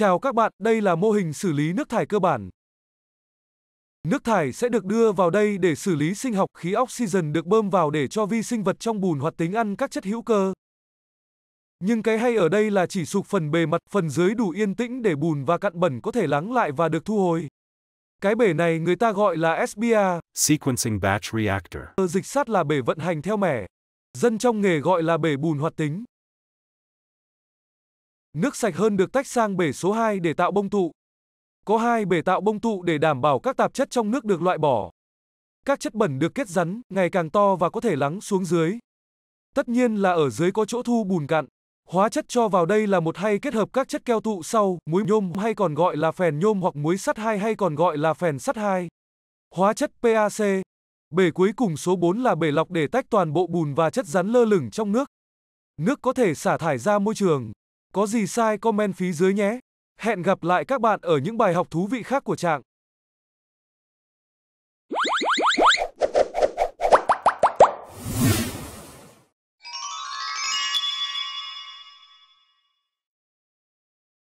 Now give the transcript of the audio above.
Chào các bạn, đây là mô hình xử lý nước thải cơ bản. Nước thải sẽ được đưa vào đây để xử lý sinh học khí oxygen được bơm vào để cho vi sinh vật trong bùn hoạt tính ăn các chất hữu cơ. Nhưng cái hay ở đây là chỉ sụp phần bề mặt, phần dưới đủ yên tĩnh để bùn và cặn bẩn có thể lắng lại và được thu hồi. Cái bể này người ta gọi là SBR, Sequencing Batch Reactor. Dịch sát là bể vận hành theo mẻ. Dân trong nghề gọi là bể bùn hoạt tính. Nước sạch hơn được tách sang bể số 2 để tạo bông tụ. Có hai bể tạo bông tụ để đảm bảo các tạp chất trong nước được loại bỏ. Các chất bẩn được kết rắn, ngày càng to và có thể lắng xuống dưới. Tất nhiên là ở dưới có chỗ thu bùn cặn. Hóa chất cho vào đây là một hay kết hợp các chất keo tụ sau, muối nhôm hay còn gọi là phèn nhôm hoặc muối sắt 2 hay còn gọi là phèn sắt 2. Hóa chất PAC. Bể cuối cùng số 4 là bể lọc để tách toàn bộ bùn và chất rắn lơ lửng trong nước. Nước có thể xả thải ra môi trường. Có gì sai comment phía dưới nhé. Hẹn gặp lại các bạn ở những bài học thú vị khác của Trạng.